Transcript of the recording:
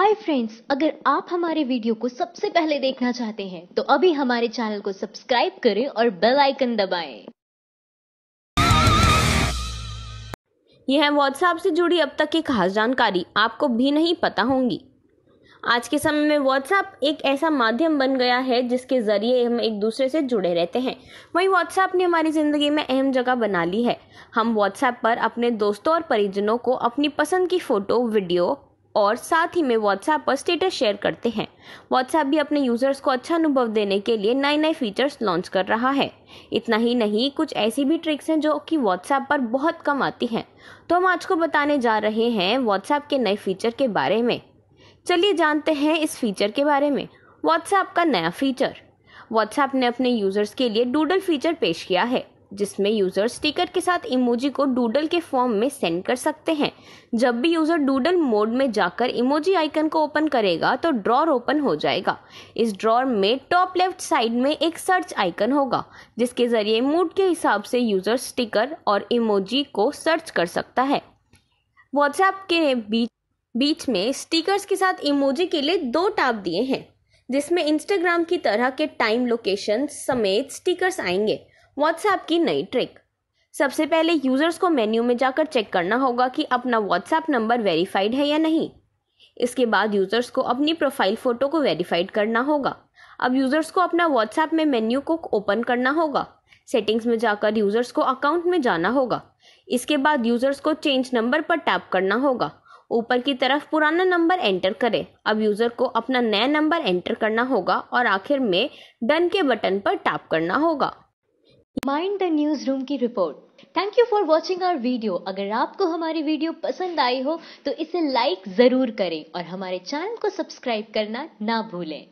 Hi friends अगर आप हमारे वीडियो को सबसे पहले देखना चाहते हैं तो अभी हमारे चैनल को सब्सक्राइब करें और बेल आइकन दबाएं। यह है व्हाट्सएप से जुड़ी अब तक की खास जानकारी आपको भी नहीं पता होंगी आज के समय में व्हाट्सएप एक ऐसा माध्यम बन गया है जिसके ज़रिए हम एक दूसरे से जुड़े रहते हैं वहीं व्हाट्सएप ने हमारी ज़िंदगी में अहम जगह बना ली है हम व्हाट्सएप पर अपने दोस्तों और परिजनों को अपनी पसंद की फ़ोटो वीडियो और साथ ही में व्हाट्सएप पर स्टेटस शेयर करते हैं व्हाट्सएप भी अपने यूज़र्स को अच्छा अनुभव देने के लिए नए नए फीचर्स लॉन्च कर रहा है इतना ही नहीं कुछ ऐसी भी ट्रिक्स हैं जो कि व्हाट्सएप पर बहुत कम आती हैं तो हम आज को बताने जा रहे हैं व्हाट्सएप के नए फीचर के बारे में चलिए जानते हैं इस फीचर के बारे में व्हाट्सएप का नया फीचर व्हाट्सएप ने अपने यूज़र्स के लिए डूडल फीचर पेश किया है जिसमें यूज़र स्टिकर के साथ इमोजी को डूडल के फॉर्म में सेंड कर सकते हैं जब भी यूज़र डूडल मोड में जाकर इमोजी आइकन को ओपन करेगा तो ड्रॉर ओपन हो जाएगा इस ड्रॉर में टॉप लेफ्ट साइड में एक सर्च आइकन होगा जिसके ज़रिए मूड के हिसाब से यूज़र स्टिकर और इमोजी को सर्च कर सकता है व्हाट्सएप के बीच बीच में स्टिकर्स के साथ इमोजी के लिए दो टैब दिए हैं जिसमें इंस्टाग्राम की तरह के टाइम लोकेशन समेत स्टिकर्स आएंगे व्हाट्सएप की नई ट्रिक सबसे पहले यूज़र्स को मेन्यू में जाकर चेक करना होगा कि अपना व्हाट्सएप नंबर वेरीफाइड है या नहीं इसके बाद यूज़र्स को अपनी प्रोफाइल फ़ोटो को वेरीफाइड करना होगा अब यूज़र्स को अपना व्हाट्सएप में मेन्यू को ओपन करना होगा सेटिंग्स में जाकर यूज़र्स को अकाउंट में जाना होगा इसके बाद यूज़र्स को चेंज नंबर पर टैप करना होगा ऊपर की तरफ पुराना नंबर एंटर करें अब यूज़र को अपना नया नंबर एंटर करना होगा और आखिर में डन के बटन पर टैप करना होगा माइंड द न्यूज रूम की report thank you for watching our video अगर आपको हमारी वीडियो पसंद आई हो तो इसे लाइक जरूर करें और हमारे चैनल को सब्सक्राइब करना ना भूलें